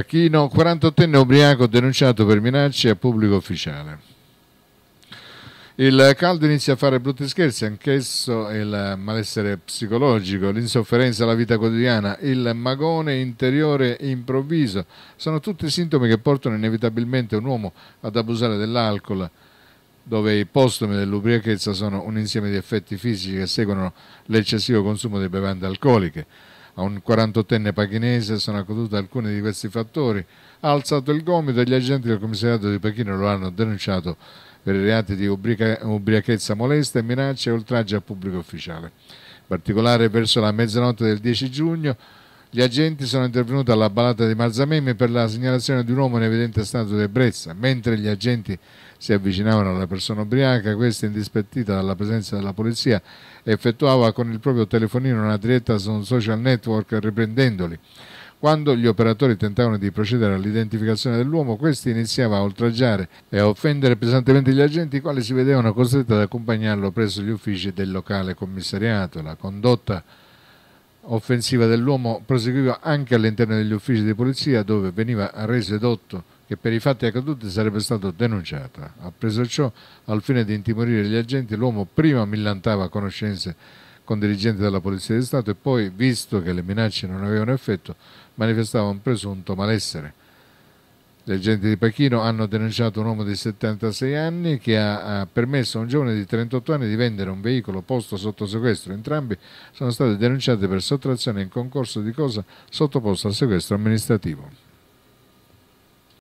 Pacchino, 48enne ubriaco denunciato per minacce a pubblico ufficiale. Il caldo inizia a fare brutti scherzi, anch'esso il malessere psicologico, l'insofferenza alla vita quotidiana, il magone interiore improvviso, sono tutti sintomi che portano inevitabilmente un uomo ad abusare dell'alcol, dove i postumi dell'ubriachezza sono un insieme di effetti fisici che seguono l'eccessivo consumo di bevande alcoliche. A un 48enne pachinese sono accaduti alcuni di questi fattori. Ha alzato il gomito e gli agenti del commissariato di Pechino lo hanno denunciato per i reati di ubriaca, ubriachezza molesta, minacce e oltraggio a pubblico ufficiale. In particolare verso la mezzanotte del 10 giugno gli agenti sono intervenuti alla balata di Marzamemi per la segnalazione di un uomo in evidente stato di ebbrezza. Mentre gli agenti si avvicinavano alla persona ubriaca, questa, indispettita dalla presenza della polizia, effettuava con il proprio telefonino una diretta su un social network riprendendoli. Quando gli operatori tentavano di procedere all'identificazione dell'uomo, questi iniziava a oltraggiare e a offendere pesantemente gli agenti, i quali si vedevano costretti ad accompagnarlo presso gli uffici del locale commissariato. La condotta offensiva dell'uomo proseguiva anche all'interno degli uffici di polizia dove veniva reso edotto che per i fatti accaduti sarebbe stato denunciata. Appreso ciò, al fine di intimorire gli agenti, l'uomo prima millantava conoscenze con dirigenti della Polizia di Stato e poi, visto che le minacce non avevano effetto, manifestava un presunto malessere. Gli agenti di Pechino hanno denunciato un uomo di 76 anni che ha, ha, permesso a un giovane di 38 anni di vendere un veicolo posto sotto sequestro. Entrambi sono stati denunciati per sottrazione in concorso di cosa sottoposto a sequestro amministrativo.